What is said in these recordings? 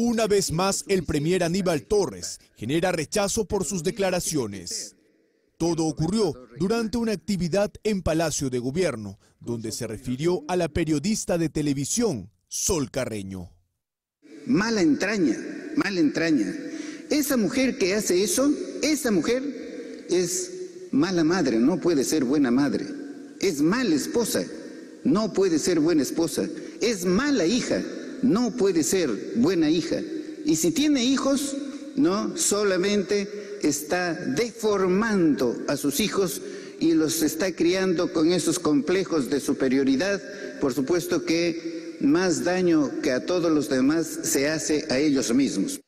Una vez más, el premier Aníbal Torres genera rechazo por sus declaraciones. Todo ocurrió durante una actividad en Palacio de Gobierno, donde se refirió a la periodista de televisión, Sol Carreño. Mala entraña, mala entraña. Esa mujer que hace eso, esa mujer es mala madre, no puede ser buena madre. Es mala esposa, no puede ser buena esposa. Es mala hija, no puede ser buena hija. Y si tiene hijos, no solamente está deformando a sus hijos y los está criando con esos complejos de superioridad, por supuesto que más daño que a todos los demás se hace a ellos mismos.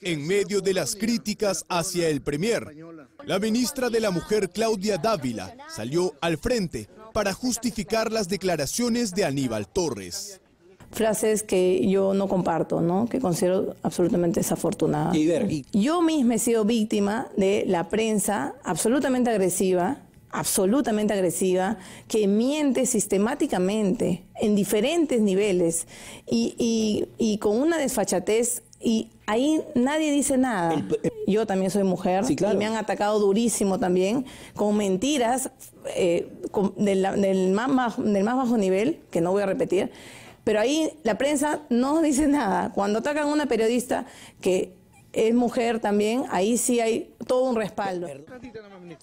En medio de las críticas hacia el Premier, la ministra de la Mujer Claudia Dávila salió al frente para justificar las declaraciones de Aníbal Torres frases que yo no comparto, ¿no? que considero absolutamente desafortunadas. Y Yo misma he sido víctima de la prensa absolutamente agresiva, absolutamente agresiva, que miente sistemáticamente en diferentes niveles y, con una desfachatez y ahí nadie dice nada. yo también soy mujer y me han atacado durísimo también con mentiras eh, del, más del más bajo nivel, que no voy a repetir, pero ahí la prensa no dice nada. Cuando atacan a una periodista que es mujer también, ahí sí hay todo un respaldo.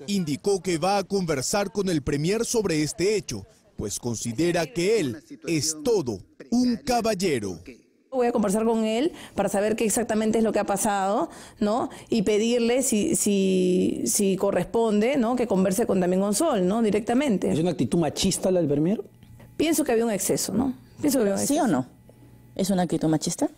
Indicó que va a conversar con el Premier sobre este hecho, pues considera que él es todo un caballero. Voy a conversar con él para saber qué exactamente es lo que ha pasado, ¿no? Y pedirle si, si, si corresponde, ¿no? Que converse con también con Sol, ¿no? Directamente. ¿Es una actitud machista la del Premier? Pienso que había un exceso, ¿no? ¿Sí o no? ¿Es un actitud machista?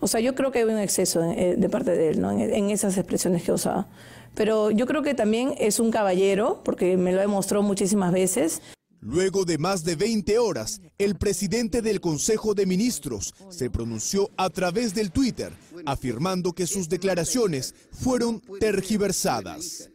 O sea, yo creo que hay un exceso eh, de parte de él, ¿no? En, esas expresiones que usaba. Pero yo creo que también es un caballero, porque me lo demostró muchísimas veces. Luego de más de 20 horas, el presidente del Consejo de Ministros se pronunció a través del Twitter, afirmando que sus declaraciones fueron tergiversadas.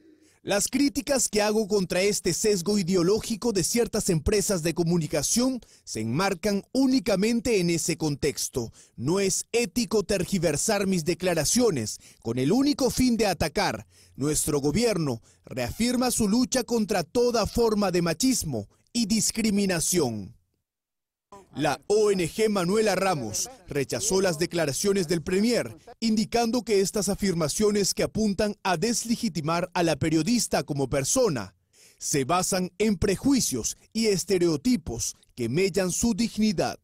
Las críticas que hago contra este sesgo ideológico de ciertas empresas de comunicación se enmarcan únicamente en ese contexto. No es ético tergiversar mis declaraciones con el único fin de atacar. Nuestro gobierno reafirma su lucha contra toda forma de machismo y discriminación. La ONG Manuela Ramos rechazó las declaraciones del Premier, indicando que estas afirmaciones que apuntan a deslegitimar a la periodista como persona se basan en prejuicios y estereotipos que mellan su dignidad.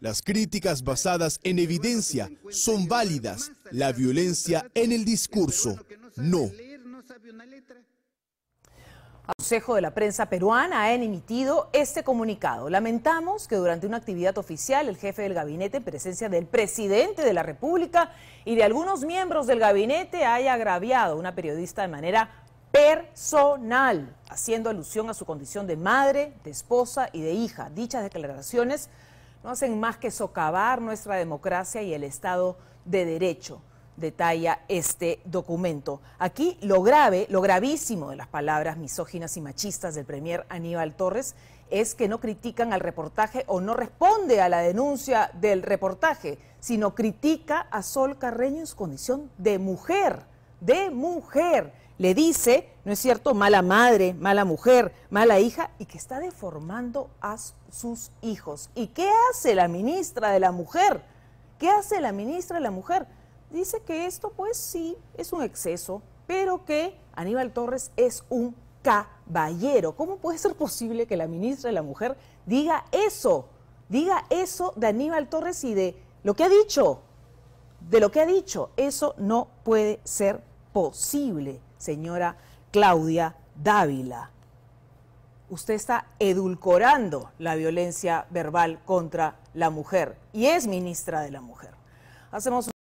Las críticas basadas en evidencia son válidas, la violencia en el discurso no. Consejo de la Prensa Peruana ha emitido este comunicado. Lamentamos que durante una actividad oficial el jefe del gabinete en presencia del presidente de la República y de algunos miembros del gabinete haya agraviado a una periodista de manera personal, haciendo alusión a su condición de madre, de esposa y de hija. Dichas declaraciones no hacen más que socavar nuestra democracia y el Estado de Derecho detalla este documento. Aquí lo grave, lo gravísimo de las palabras misóginas y machistas del premier Aníbal Torres es que no critican al reportaje o no responde a la denuncia del reportaje, sino critica a Sol Carreño en su condición de mujer, de mujer. Le dice, ¿no es cierto?, mala madre, mala mujer, mala hija, y que está deformando a sus hijos. ¿Y qué hace la ministra de la mujer? ¿Qué hace la ministra de la mujer? dice que esto pues sí es un exceso, pero que Aníbal Torres es un caballero. ¿Cómo puede ser posible que la ministra de la Mujer diga eso? Diga eso de Aníbal Torres y de lo que ha dicho. De lo que ha dicho. Eso no puede ser posible, señora Claudia Dávila. Usted está edulcorando la violencia verbal contra la mujer y es ministra de la Mujer. Hacemos